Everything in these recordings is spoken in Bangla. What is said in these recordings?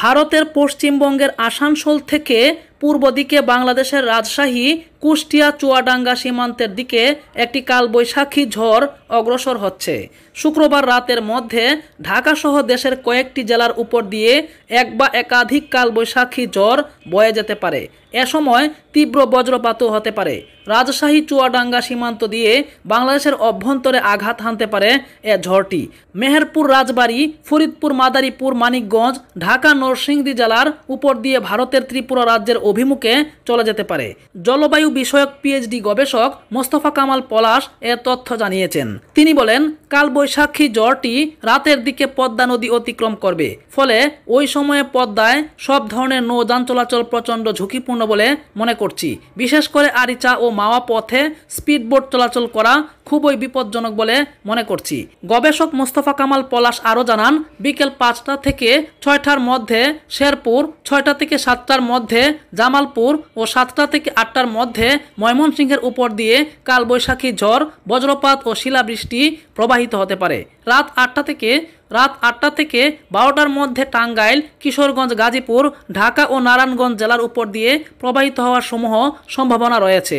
ভারতের পশ্চিমবঙ্গের আসানসোল থেকে পূর্ব দিকে বাংলাদেশের রাজশাহী কুষ্টিয়া চুয়াডাঙ্গা সীমান্তের দিকে একটি কালবৈশাখী ঝড় অগ্রসর হচ্ছে শুক্রবার রাতের মধ্যে ঢাকাসহ দেশের কয়েকটি জেলার উপর দিয়ে এক বা একাধিক কালবৈশাখী ঝড় বয়ে যেতে পারে এ সময় তীব্র বজ্রপাতও হতে পারে রাজশাহী চুয়াডাঙ্গা সীমান্ত দিয়ে বাংলাদেশের অভ্যন্তরে আঘাত হানতে পারে এ ঝড়টি মেহেরপুর রাজবাড়ি ফরিদপুর মাদারীপুর মানিকগঞ্জ ঢাকা নরসিংদী জেলার উপর দিয়ে ভারতের ত্রিপুরা রাজ্যের অভিমুখে চলে যেতে পারে জলবায়ু বিষয়ক পিএইচডি গবেষক মোস্তফা কামাল পলাশ এ তথ্য জানিয়েছেন তিনি বলেন কালবৈশাখী জ্বরটি রাতের দিকে পদ্মা নদী অতিক্রম করবে ফলে ওই সময়ে পদ্মায় সব ধরনের নৌযান চলাচল প্রচণ্ড ঝুঁকিপূর্ণ বলে মনে করছি বিশেষ করে আরিচা ও মাওয়া পথে স্পিডবোট চলাচল করা খুবই বিপজ্জনক বলে মনে করছি গবেষক মোস্তফা কামাল পলাশ আরও জানান বিকেল পাঁচটা থেকে ছয়টার মধ্যে শেরপুর ছয়টা থেকে সাতটার মধ্যে জামালপুর ও সাতটা থেকে আটটার মধ্যে মধ্যে ময়মনসিংহের উপর দিয়ে কালবৈশাখী ঝড় বজ্রপাত ও শিলাবৃষ্টি প্রবাহিত হতে পারে রাত আটটা থেকে রাত আটটা থেকে বারোটার মধ্যে টাঙ্গাইল কিশোরগঞ্জ গাজীপুর ঢাকা ও নারায়ণগঞ্জ জেলার উপর দিয়ে প্রবাহিত হওয়ার সমূহ সম্ভাবনা রয়েছে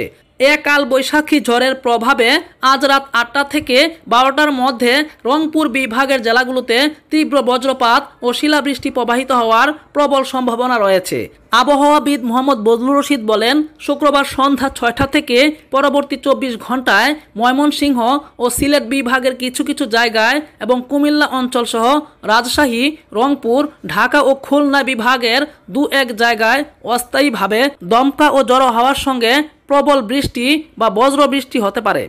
একাল বৈশাখী ঝড়ের প্রভাবে আজ রাত আটটা থেকে বারোটার মধ্যে রংপুর বিভাগের জেলাগুলোতে তীব্র বজ্রপাত ও শিলাবৃষ্টি প্রবাহিত হওয়ার প্রবল সম্ভাবনা রয়েছে আবহাওয়াবিদ মোহাম্মদ বদলুর রশিদ বলেন শুক্রবার সন্ধ্যা ছয়টা থেকে পরবর্তী চব্বিশ ঘন্টায় ময়মনসিংহ ও সিলেট বিভাগের কিছু কিছু জায়গায় এবং কুমিল্লা অঞ্চল সহ রাজশাহী রংপুর ঢাকা ও খুলনা বিভাগের দু এক জায়গায় অস্থায়ীভাবে দমকা ও জড়ো হওয়ার সঙ্গে প্রবল বৃষ্টি বা বজ্র বৃষ্টি হতে পারে